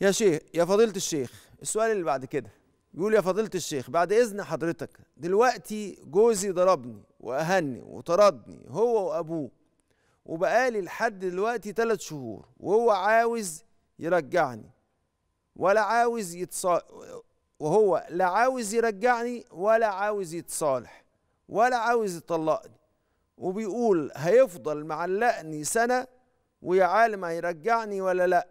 يا شيخ يا فضيلة الشيخ السؤال اللي بعد كده بيقول يا فضيلة الشيخ بعد إذن حضرتك دلوقتي جوزي ضربني وأهني وطردني هو وأبوه وبقالي لحد دلوقتي تلات شهور وهو عاوز يرجعني ولا عاوز يتصال وهو لا عاوز يرجعني ولا عاوز يتصالح ولا عاوز يطلقني وبيقول هيفضل معلقني سنة ويا عالم هيرجعني ولا لأ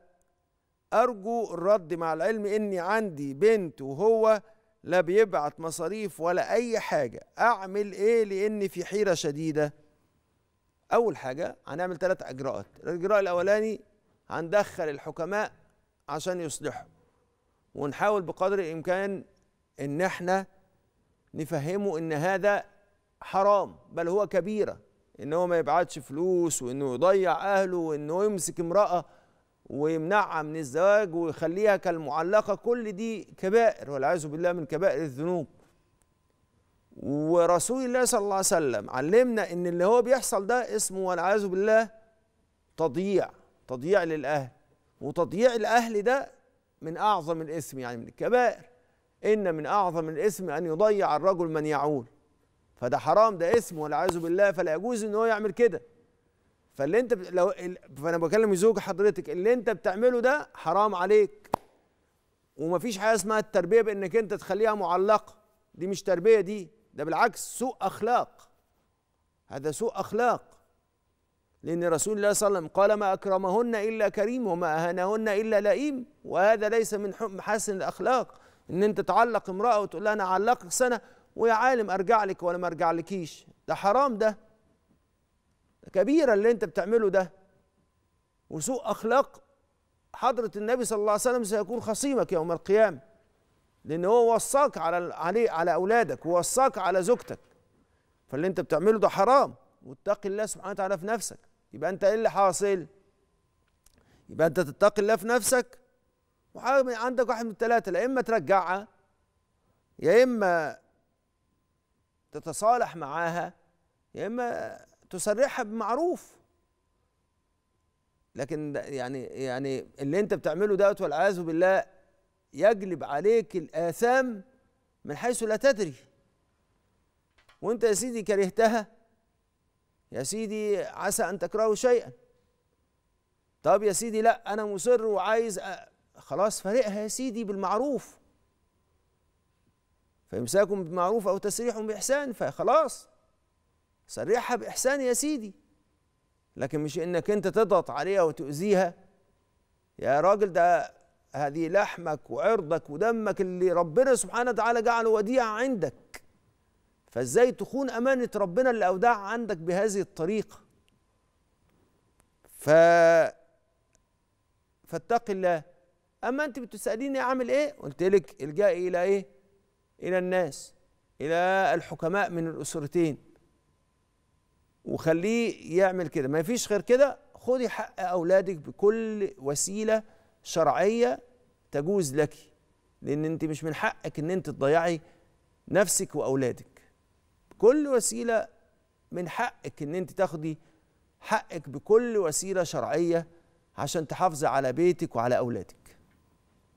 أرجو الرد مع العلم إني عندي بنت وهو لا بيبعت مصاريف ولا أي حاجة أعمل إيه لأني في حيرة شديدة أول حاجة هنعمل ثلاث إجراءات الإجراء الأولاني هندخل الحكماء عشان يصلحوا ونحاول بقدر الإمكان إن إحنا نفهمه إن هذا حرام بل هو كبيرة إن هو ما يبعتش فلوس وإنه يضيع أهله وإنه يمسك امرأة ويمنعها من الزواج ويخليها كالمعلقة كل دي كبائر والعياذ بالله من كبائر الذنوب ورسول الله صلى الله عليه وسلم علمنا ان اللي هو بيحصل ده اسمه والعياذ بالله تضييع تضييع للاهل وتضييع الاهل ده من اعظم الاثم يعني من الكبائر ان من اعظم الاثم ان يضيع الرجل من يعول فده حرام ده اسمه والعياذ بالله فلا يجوز ان هو يعمل كده فاللي انت لو فانا بكلم زوج حضرتك اللي انت بتعمله ده حرام عليك ومفيش حاجه اسمها التربيه بانك انت تخليها معلقه دي مش تربيه دي ده بالعكس سوء اخلاق هذا سوء اخلاق لان رسول الله صلى الله عليه وسلم قال ما اكرمهن الا كريم وما اهانهن الا لئيم وهذا ليس من حسن الاخلاق ان انت تعلق امراه وتقول لها انا اعلقك سنه ويا عالم ارجع لك ولا ما ارجعلكيش ده حرام ده كبيرة اللي انت بتعمله ده وسوء أخلاق حضرة النبي صلى الله عليه وسلم سيكون خصيمك يوم القيامة لأن هو وصاك على عليه على أولادك ووصاك على زوجتك فاللي انت بتعمله ده حرام واتقي الله سبحانه وتعالى في نفسك يبقى انت ايه اللي حاصل؟ يبقى انت تتقي الله في نفسك وعندك واحد من الثلاثة يا إما ترجعها يا إما تتصالح معاها يا إما تسرحها بمعروف لكن يعني يعني اللي انت بتعمله دوت والعياذ بالله يجلب عليك الاثام من حيث لا تدري وانت يا سيدي كرهتها يا سيدي عسى ان تكرهوا شيئا طب يا سيدي لا انا مصر وعايز أ... خلاص فارقها يا سيدي بالمعروف فامساكم بمعروف او تسريح باحسان فخلاص سرحها بإحسان يا سيدي لكن مش إنك أنت تضغط عليها وتؤذيها يا راجل ده هذه لحمك وعرضك ودمك اللي ربنا سبحانه وتعالى جعله وديعة عندك فازاي تخون أمانة ربنا اللي أودعها عندك بهذه الطريقة ف فاتق الله أما أنت بتسأليني أعمل إيه قلت لك الجائي إلى إيه إلى الناس إلى الحكماء من الأسرتين وخليه يعمل كده ما فيش غير كده خدي حق أولادك بكل وسيلة شرعية تجوز لك لأن أنت مش من حقك أن أنت تضيعي نفسك وأولادك بكل وسيلة من حقك أن أنت تاخدي حقك بكل وسيلة شرعية عشان تحافظي على بيتك وعلى أولادك